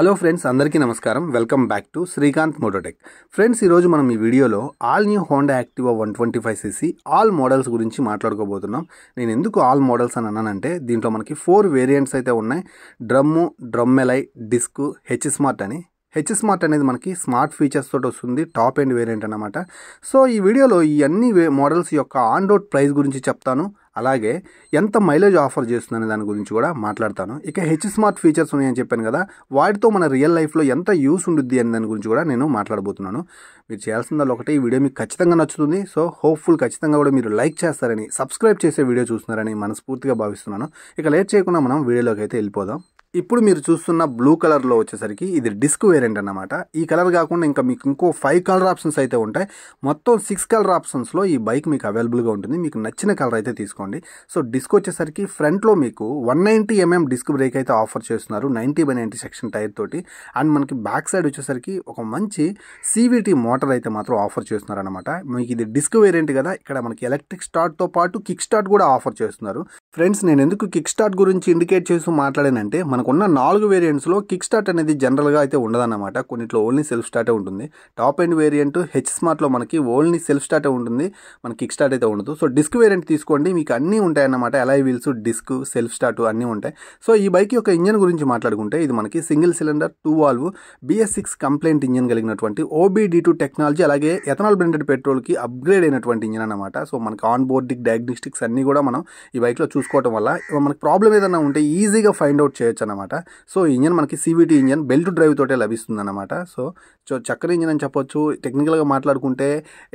Hello friends అందరికీ నమస్కారం welcome back to Srikanth Mototech friends ఈరోజు మనం ఈ వీడియోలో all new Honda Activa one twenty five CC all models గురించి మాట్లాడుకోబోతున్నాం నేను ఎందుకు ఆల్ మోడల్స్ అని అన్నానంటే దీంట్లో మనకి ఫోర్ వేరియంట్స్ అయితే ఉన్నాయి డ్రమ్ము డ్రమ్మెలై డిస్క్ హెచ్ స్మార్ట్ అని హెచ్ స్మార్ట్ అనేది మనకి స్మార్ట్ ఫీచర్స్ తోటి వస్తుంది టాప్ ఎండ్ వేరియంట్ అనమాట సో ఈ వీడియోలో ఈ అన్ని మోడల్స్ యొక్క ఆన్ రోడ్ ప్రైస్ గురించి చెప్తాను అలాగే ఎంత మైలేజ్ ఆఫర్ చేస్తుందనే దాని గురించి కూడా మాట్లాడతాను ఇక హెచ్ స్మార్ట్ ఫీచర్స్ ఉన్నాయని చెప్పాను కదా వాటితో మన రియల్ లైఫ్లో ఎంత యూస్ ఉండుద్ది అనే దాని గురించి కూడా నేను మాట్లాడబోతున్నాను మీరు చేయాల్సిందల్లా ఒకటి ఈ వీడియో మీకు ఖచ్చితంగా నచ్చుతుంది సో హోప్ఫుల్ ఖచ్చితంగా కూడా మీరు లైక్ చేస్తారని సబ్స్క్రైబ్ చేసే వీడియో చూస్తున్నారని మనస్ఫూర్తిగా భావిస్తున్నాను ఇక లేట్ చేయకుండా మనం వీడియోలోకి అయితే వెళ్ళిపోదాం ఇప్పుడు మీరు చూస్తున్న బ్లూ కలర్లో వచ్చేసరికి ఇది డిస్క్ వేరియంట్ అనమాట ఈ కలర్ కాకుండా ఇంకా మీకు ఇంకో ఫైవ్ కలర్ ఆప్షన్స్ అయితే ఉంటాయి మొత్తం సిక్స్ కలర్ ఆప్షన్స్లో ఈ బైక్ మీకు అవైలబుల్గా ఉంటుంది మీకు నచ్చిన కలర్ అయితే తీసుకోండి సో డిస్క్ వచ్చేసరికి ఫ్రంట్లో మీకు one ninety MM disc brake అయితే ఆఫర్ చేస్తున్నారు ninety by ninety section tyre తోటి అండ్ మనకి బ్యాక్ సైడ్ వచ్చేసరికి ఒక మంచి సీవీటీ మోటార్ అయితే మాత్రం ఆఫర్ చేస్తున్నారు అనమాట మీకు ఇది డిస్క్ వేరియంట్ కదా ఇక్కడ మనకి ఎలక్ట్రిక్ స్టార్ట్తో పాటు కిక్ స్టార్ట్ కూడా ఆఫర్ చేస్తున్నారు ఫ్రెండ్స్ నేను ఎందుకు కిక్ స్టార్ట్ గురించి ఇండికేట్ చేస్తూ మాట్లాడానంటే మన మనకున్న నాలుగు వేరియంట్స్లో కిక్ స్టార్ట్ అనేది జనరల్గా అయితే ఉండదన్నమాట కొన్నిట్లో ఓన్లీ సెల్ఫ్ స్టార్టే ఉంటుంది టాప్ ఎండ్ వేరియంట్ హెచ్ స్మార్ట్లో మనకి ఓన్లీ సెల్ఫ్ స్టార్టే ఉంటుంది మన కిక్ స్టార్ట్ అయితే ఉండదు సో డిస్క్ వేరియంట్ తీసుకోండి మీకు అన్నీ ఉంటాయన్నమాట alloy wheels disc self start అన్నీ ఉంటాయి సో ఈ బైక్ యొక్క ఇంజన్ గురించి మాట్లాడుకుంటే ఇది మనకి single cylinder two valve BS six compliant engine కలిగినటువంటి ఓబీడీ టూ టెక్నాలజీ అలాగే ఎథనాల్ బ్రాండెడ్ పెట్రోల్కి అప్గ్రేడ్ అయినటువంటి ఇంజన్ అనమాట సో మనకి ఆన్ బోర్డిక్ డయాగ్నోస్టిక్స్ అన్నీ కూడా మనం ఈ బైక్లో చూసుకోవడం వల్ల మనకు ప్రాబ్లం ఏదైనా ఉంటే ఈజీగా ఫైండ్ అవుట్ చేయొచ్చు అనమాట సో ఇంజన్ మనకి సివిటీ ఇంజన్ బెల్ట్ డ్రైవ్ తోటే లభిస్తుంది అనమాట సో సో చక్కని ఇంజిన్ అని చెప్పొచ్చు టెక్నికల్గా మాట్లాడుకుంటే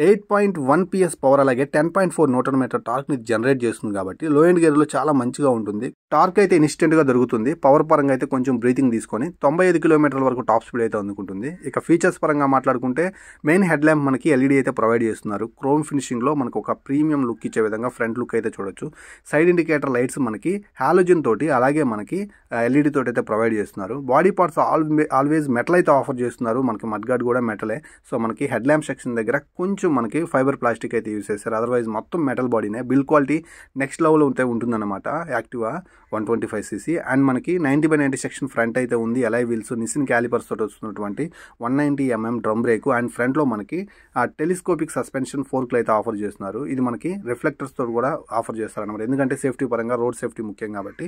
eight point one PS power అలాగే ten point four newton meter టార్క్ని జనరేట్ చేస్తుంది కాబట్టి లో ఎండ్ గేర్లో చాలా మంచిగా ఉంటుంది టార్క్ అయితే ఇన్స్టెంట్గా దొరుకుతుంది పవర్ పరంగా అయితే కొంచెం బ్రీతింగ్ తీసుకొని తొంభై ఐదు కిలోమీటర్ల వరకు టాప్ స్పీడ్ అయితే అందుకుంటుంది ఇక ఫీచర్స్ పరంగా మాట్లాడుకుంటే మెయిన్ హెడ్ ల్యాంప్ మనకి ఎల్ఈడి e అయితే ప్రొవైడ్ చేస్తున్నారు క్రోమ్ ఫినిషింగ్లో మనకు ఒక ప్రీమియం లుక్ ఇచ్చే విధంగా ఫ్రంట్ లుక్ అయితే చూడొచ్చు సైడ్ ఇండికేటర్ లైట్స్ మనకి హాలోజిన్ తోటి అలాగే మనకి ఎల్ఈడి e తోటి అయితే ప్రొవైడ్ చేస్తున్నారు బాడీ పార్ట్స్ ఆల్వే ఆల్వేస్ మెటల్ అయితే ఆఫర్ చేస్తున్నారు మనకి గార్డ్ కూడా మెటలే సో మనకి హెడ్ ల్యాంప్ సెక్షన్ దగ్గర కొంచెం మనకి ఫైబర్ ప్లాస్టిక్ అయితే యూస్ చేస్తారు అదర్వైజ్ మొత్తం మెటల్ బాడీనే బిల్ క్వాలిటీ నెక్స్ట్ లెవెల్ ఉంటే ఉంటుందన్నమాట Activa one twenty five CC and మనకి ninety by ninety section front అయితే ఉంది ఎలై వీల్స్ నిసిన్ క్యాలిపర్స్ తోటి వస్తున్నటువంటి one ninety MM drum brake and ఫ్రంట్లో మనకి ఆ టెలిస్కోపిక్ సస్పెన్షన్ ఫోర్క్లు అయితే ఆఫర్ చేస్తున్నారు ఇది మనకి రిఫ్లెక్టర్స్తో కూడా ఆఫర్ అనమాట ఎందుకంటే సేఫ్టీ పరంగా రోడ్ సేఫ్టీ ముఖ్యం కాబట్టి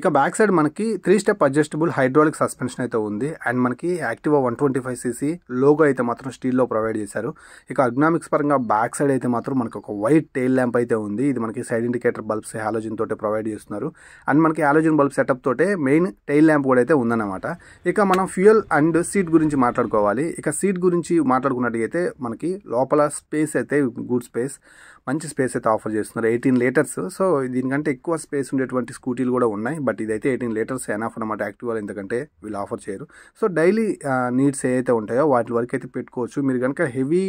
ఇక బ్యాక్ సైడ్ మనకి three step adjustable hydraulic suspension అయితే ఉంది అండ్ మనకి Activa one twenty five CC logo అయితే మాత్రం స్టీల్లో ప్రొవైడ్ చేశారు ఇక అగ్నామిక్స్ పరంగా బ్యాక్ సైడ్ అయితే మాత్రం మనకు ఒక వైట్ టెయిల్ ల్యాంప్ అయితే ఉంది ఇది మనకి సైడ్ ఇండికేటర్ బల్బ్స్ హాలోజన్ తోటే ప్రొవైడ్ చేస్తున్నారు అండ్ మనకి హాలోజన్ బల్బ్ సెటప్ తోటే మెయిన్ టెయిల్ ల్యాంప్ కూడా అయితే ఉందన్నమాట ఇక మనం ఫ్యూయల్ అండ్ సీట్ గురించి మాట్లాడుకోవాలి ఇక సీట్ గురించి మాట్లాడుకున్నట్టుగా మనకి లోపల స్పేస్ అయితే గుడ్ స్పేస్ మంచి స్పేస్ అయితే ఆఫర్ చేస్తున్నారు ఎయిటీన్ లీటర్స్ సో దీనికంటే ఎక్కువ స్పేస్ ఉండేటువంటి స్కూటీలు కూడా ఉన్నాయి బట్ ఇదైతే ఎయిటీన్ లీటర్స్ ఎనాఫ్ అనమాట యాక్టివ్ ఎందుకంటే వీళ్ళు ఆఫర్ చేయరు సో డైలీ నీడ్స్ ఏవైతే ఉంటాయో వాటి వరకు అయితే పెట్టుకోవచ్చు మీరు కనుక హెవీ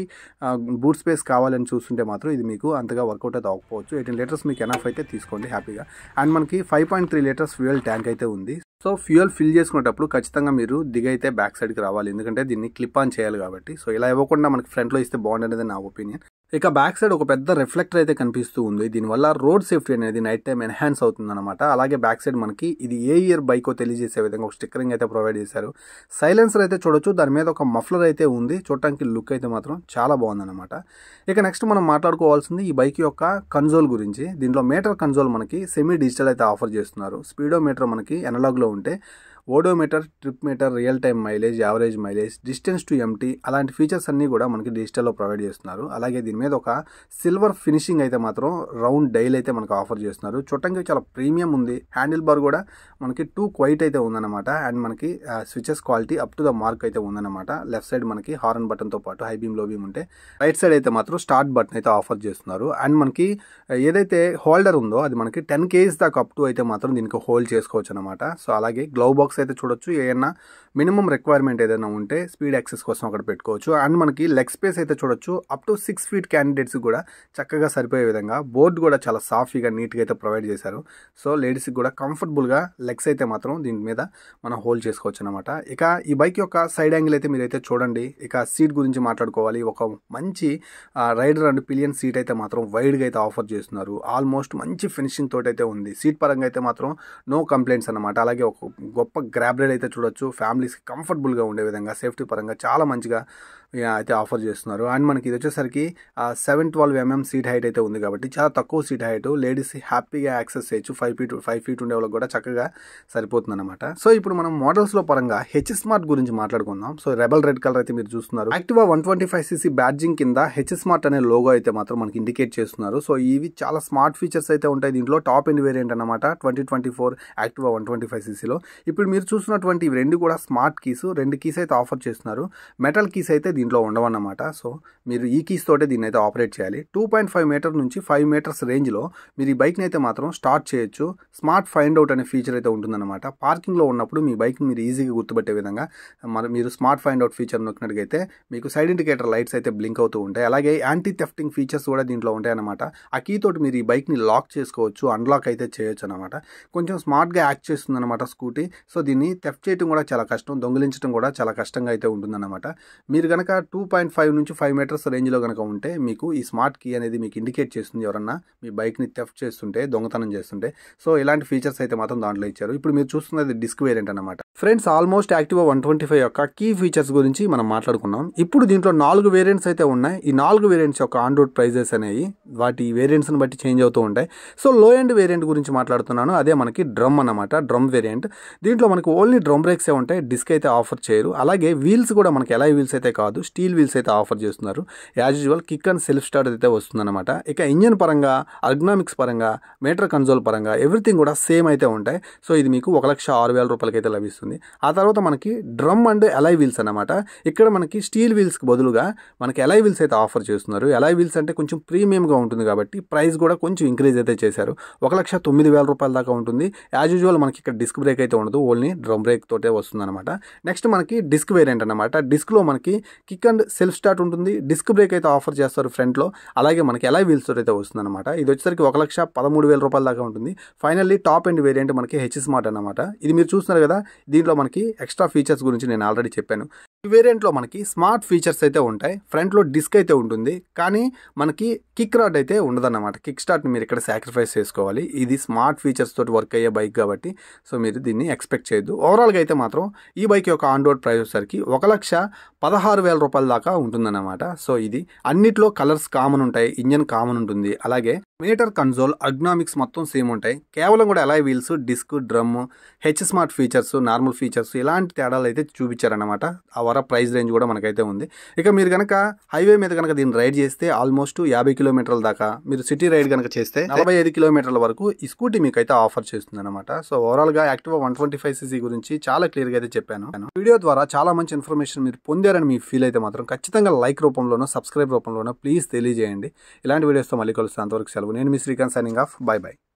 బూట్ స్పేస్ కావాలని చూస్తుంటే మాత్రం ఇది మీకు అంతగా వర్కౌట్ అయితే అవ్వకపోవచ్చు ఎయిటీన్ లీటర్స్ మీకు ఎనాఫ్ అయితే తీసుకోండి హ్యాపీగా అండ్ మనకి five point three litres fuel tank అయితే ఉంది సో ఫ్యూయల్ ఫిల్ చేసుకునేటప్పుడు ఖచ్చితంగా మీరు దిగైతే బ్యాక్ సైడ్కి రావాలి ఎందుకంటే దీన్ని క్లిప్ ఆన్ చేయాలి కాబట్టి సో ఇలా ఇవ్వకుండా మనకి ఫ్రంట్లో ఇస్తే బాగుండేది నా ఒపీనియన్ ఇక బ్యాక్ సైడ్ ఒక పెద్ద రిఫ్లెక్టర్ అయితే కనిపిస్తూ ఉంది దీనివల్ల రోడ్ సేఫ్టీ అనేది నైట్ టైం ఎన్హాన్స్ అనమాట అలాగే బ్యాక్ సైడ్ మనకి ఇది ఏ ఇయర్ బైకో తెలియజేసే విధంగా ఒక స్టిక్కరింగ్ అయితే ప్రొవైడ్ చేశారు సైలెన్సర్ అయితే చూడొచ్చు దాని మీద ఒక మఫ్లర్ అయితే ఉంది చూడటానికి లుక్ అయితే మాత్రం చాలా బాగుందన్నమాట ఇక నెక్స్ట్ మనం మాట్లాడుకోవాల్సింది ఈ బైక్ యొక్క కన్జోల్ గురించి దీంట్లో మీటర్ కన్జోల్ మనకి సెమీ డిజిటల్ అయితే ఆఫర్ చేస్తున్నారు స్పీడో మీటర్ మనకి ఎనలాగ్లో ఉంటే odometer trip meter real time mileage average mileage distance to empty అలాంటి ఫీచర్స్ అన్నీ కూడా మనకి డిజిటల్లో ప్రొవైడ్ చేస్తున్నారు అలాగే దీని మీద ఒక సిల్వర్ ఫినిషింగ్ అయితే మాత్రం రౌండ్ డైల్ అయితే మనకు ఆఫర్ చేస్తున్నారు చూడటానికి చాలా ప్రీమియం ఉంది హ్యాండిల్ బార్ కూడా మనకి టూ క్వైట్ అయితే ఉందన్నమాట అండ్ మనకి switches quality up to the mark అయితే ఉందన్నమాట లెఫ్ట్ సైడ్ మనకి హార్న్ బటన్తో పాటు హై బీమ్ లో బీమ్ ఉంటే రైట్ సైడ్ అయితే మాత్రం స్టార్ట్ బటన్ అయితే ఆఫర్ చేస్తున్నారు అండ్ మనకి ఏదైతే హోల్డర్ ఉందో అది మనకి టెన్ కేజీస్ దాకా అప్ టు అయితే మాత్రం దీనికి హోల్డ్ చేసుకోవచ్చు అనమాట సో అలాగే గ్లౌ బాక్స్ బాక్స్ అయితే చూడొచ్చు ఏదైనా మినిమం రిక్వైర్మెంట్ ఏదైనా ఉంటే స్పీడ్ యాక్సెస్ కోసం అక్కడ పెట్టుకోవచ్చు అండ్ మనకి లెగ్ స్పేస్ అయితే చూడొచ్చు up to six feet candidates కూడా చక్కగా సరిపోయే విధంగా బోర్డు కూడా చాలా సాఫీగా నీట్గా అయితే ప్రొవైడ్ చేశారు సో లేడీస్కి కూడా కంఫర్టబుల్గా లెగ్స్ అయితే మాత్రం దీని మీద మనం హోల్డ్ చేసుకోవచ్చు అనమాట ఇక ఈ బైక్ యొక్క సైడ్ యాంగిల్ అయితే మీరైతే చూడండి ఇక సీట్ గురించి మాట్లాడుకోవాలి ఒక మంచి రైడర్ అండ్ పిలియన్ సీట్ అయితే మాత్రం వైడ్గా అయితే ఆఫర్ చేస్తున్నారు ఆల్మోస్ట్ మంచి ఫినిషింగ్ తోటైతే ఉంది సీట్ పరంగా అయితే మాత్రం నో కంప్లైంట్స్ అనమాట అలాగే ఒక గొప్ప గ్రాబ్లెడ్ అయితే చూడొచ్చు ఫ్యామిలీస్కి కంఫర్టబుల్గా ఉండే విధంగా సేఫ్టీ పరంగా చాలా మంచిగా అయితే ఆఫర్ చేస్తున్నారు అండ్ మనకి ఇది వచ్చేసరికి seven twelve MM seat height అయితే ఉంది కాబట్టి చాలా తక్కువ సీట్ హైట్ లేడీస్ హ్యాపీగా యాక్సెస్ చేయొచ్చు ఫైవ్ ఫీట్ ఫైవ్ ఫీట్ ఉండే వాళ్ళకి కూడా చక్కగా సరిపోతుంది అనమాట సో ఇప్పుడు మనం మోడల్స్లో పరంగా హెచ్ స్మార్ట్ గురించి మాట్లాడుకుందాం సో రెబల్ రెడ్ కలర్ అయితే మీరు చూస్తున్నారు Activa one twenty five CC badging కింద హెచ్ స్మార్ట్ అనే లోగో అయితే మాత్రం మనకి ఇండికేట్ చేస్తున్నారు సో ఇవి చాలా స్మార్ట్ ఫీచర్స్ అయితే ఉంటాయి దీంట్లో టాప్ ఎండ్ వేరియంట్ అనమాట twenty twenty four Activa one twenty five సీసీలో ఇప్పుడు మీరు చూసినటువంటి ఇవి రెండు కూడా స్మార్ట్ కీస్ రెండు కీస్ అయితే ఆఫర్ చేస్తున్నారు మెటల్ కీస్ అయితే దీంట్లో ఉండవన్నమాట సో మీరు ఈ కీస్ తోటే దీన్ని అయితే ఆపరేట్ చేయాలి టూ పాయింట్ ఫైవ్ మీటర్ నుంచి ఫైవ్ మీటర్స్ రేంజ్లో మీరు ఈ బైక్ని అయితే మాత్రం స్టార్ట్ చేయొచ్చు స్మార్ట్ ఫైండ్ అవుట్ అనే ఫీచర్ అయితే ఉంటుందన్నమాట పార్కింగ్లో ఉన్నప్పుడు మీ బైక్ని మీరు ఈజీగా గుర్తుపెట్టే విధంగా మరి మీరు స్మార్ట్ ఫైండ్ అవుట్ ఫీచర్ నొక్కినట్టుగైతే మీకు సైడ్ ఇండికేటర్ లైట్స్ అయితే బ్లింక్ అవుతూ ఉంటాయి అలాగే యాంటీ థెఫ్టింగ్ ఫీచర్స్ కూడా దీంట్లో ఉంటాయన్నమాట ఆ కీ తోటి మీరు ఈ బైక్ని లాక్ చేసుకోవచ్చు అన్లాక్ అయితే చేయొచ్చు అనమాట కొంచెం స్మార్ట్గా యాక్ట్ చేస్తుందన్నమాట స్కూటీ సో దీన్ని థెఫ్ట్ చేయడం కూడా చాలా కష్టం దొంగిలించడం కూడా చాలా కష్టంగా అయితే ఉంటుందన్నమాట మీరు కనుక కనుక టూ పాయింట్ ఫైవ్ నుంచి ఫైవ్ మీటర్స్ రేంజ్లో కనుక ఉంటే మీకు ఈ స్మార్ట్ కీ అనేది మీకు ఇండికేట్ చేస్తుంది ఎవరన్నా మీ బైక్ని తెఫ్ట్ చేస్తుంటే దొంగతనం చేస్తుంటే సో ఇలాంటి ఫీచర్స్ అయితే మాత్రం దాంట్లో ఇచ్చారు ఇప్పుడు మీరు చూస్తున్నది డిస్క్ వేరియంట్ అనమాట friends almost active one twenty five యొక్క కీ ఫీచర్స్ గురించి మనం మాట్లాడుకున్నాం ఇప్పుడు దీంట్లో నాలుగు వేరియంట్స్ అయితే ఉన్నాయి ఈ నాలుగు వేరియంట్స్ యొక్క ఆన్ రోడ్ ప్రైజెస్ అనేవి వాటి వేరియంట్స్ని బట్టి చేంజ్ అవుతూ ఉంటాయి సో లో ఎండ్ వేరియంట్ గురించి మాట్లాడుతున్నాను అదే మనకి డ్రమ్ అనమాట డ్రమ్ వేరియంట్ దీంట్లో మనకు ఓన్లీ డ్రమ్ బ్రేక్సే ఉంటాయి డిస్క్ అయితే ఆఫర్ చేయరు అలాగే వీల్స్ కూడా మనకి ఎలా వీల్స్ అయితే కాదు స్టీల్ వీల్స్ అయితే ఆఫర్ చేస్తున్నారు as usual kick and self start అయితే వస్తుందన్నమాట ఇక ఇంజన్ పరంగా అర్గ్నామిక్స్ పరంగా మీటర్ కన్సోల్ పరంగా ఎవ్రీథింగ్ కూడా సేమ్ అయితే ఉంటాయి సో ఇది మీకు ఒక లక్ష ఆరు వేల రూపాయలకి అయితే లభిస్తుంది ఆ తర్వాత మనకి డ్రమ్ అండ్ ఎలై వీల్స్ అనమాట ఇక్కడ మనకి స్టీల్ వీల్స్కి బదులుగా మనకి ఎలై వీల్స్ అయితే ఆఫర్ చేస్తున్నారు ఎలై వీల్స్ అంటే కొంచెం ప్రీమియంగా ఉంటుంది కాబట్టి ప్రైస్ కూడా కొంచెం ఇంక్రీజ్ అయితే చేశారు ఒక లక్ష తొమ్మిది వేల రూపాయల దాకా ఉంటుంది యాజ్ యూజువల్ మనకి ఇక్కడ డిస్క్ బ్రేక్ అయితే ఉండదు ఓన్లీ డ్రమ్ బ్రేక్ తోటే వస్తుంది అనమాట నెక్స్ట్ మనకి డిస్క్ వేరియంట్ అనమాట డిస్క్లో మనకి కిక్ అండ్ సెల్ఫ్ స్టార్ట్ ఉంటుంది డిస్క్ బ్రేక్ అయితే ఆఫర్ చేస్తారు ఫ్రంట్లో అలాగే మనకి ఎలా వీల్స్తో అయితే వస్తుందన్నమాట ఇది వచ్చేసరికి ఒక లక్ష పదమూడు వేల రూపాయల దాకా ఉంటుంది ఫైనల్లీ టాప్ అండ్ వేరియంట్ మనకి హెచ్ స్మార్ట్ అనమాట ఇది మీరు చూస్తున్నారు కదా దీంట్లో మనకి ఎక్స్ట్రా ఫీచర్స్ గురించి నేను ఆల్రెడీ చెప్పాను ఈ వేరియంట్లో మనకి స్మార్ట్ ఫీచర్స్ అయితే ఉంటాయి ఫ్రంట్లో డిస్క్ అయితే ఉంటుంది కానీ మనకి కిక్ రాడ్ అయితే ఉండదన్నమాట కిక్ స్టార్ట్ మీరు ఇక్కడ సాక్రిఫైస్ చేసుకోవాలి ఇది స్మార్ట్ ఫీచర్స్ తోటి వర్క్ అయ్యే బైక్ కాబట్టి సో మీరు దీన్ని ఎక్స్పెక్ట్ చేయొద్దు ఓవరాల్గా అయితే మాత్రం ఈ బైక్ యొక్క ఆన్ రోడ్ ప్రైస్ వచ్చేసరికి ఒక లక్ష పదహారు వేల రూపాయల దాకా ఉంటుందన్నమాట సో ఇది అన్నిట్లో కలర్స్ కామన్ ఉంటాయి ఇంజన్ కామన్ ఉంటుంది అలాగే మీటర్ కన్సోల్ అగ్నామిక్స్ మొత్తం సేమ్ ఉంటాయి కేవలం కూడా alloy wheels disc drum H smart features normal features ఇలాంటి తేడాలు అయితే చూపించారనమాట ఆ వర ప్రైస్ రేంజ్ కూడా మనకైతే ఉంది ఇక మీరు కనుక హైవే మీద కనుక దీన్ని రైడ్ చేస్తే ఆల్మోస్ట్ యాభై కిలోమీటర్ల దాకా మీరు సిటీ రైడ్ కనుక చేస్తే నలభై ఐదు కిలోమీటర్ల వరకు ఈ స్కూటీ మీకు అయితే ఆఫర్ చేస్తుంది అనమాట సో ఓవరాల్ గా active one twenty five CC గురించి చాలా క్లియర్ గా అయితే చెప్పాను వీడియో ద్వారా చాలా మంచి ఇన్ఫర్మేషన్ మీరు పొందారని మీ ఫీల్ అయితే మాత్రం ఖచ్చితంగా లైక్ రూపంలోనో సబ్స్క్రైబ్ రూపంలోనో ప్లీజ్ తెలియజేయండి ఇలాంటి వీడియోస్తో మళ్ళీ కలుస్తాను అంతవరకు సెలవు Babu. Nini Mr. Ikan signing off. Bye bye.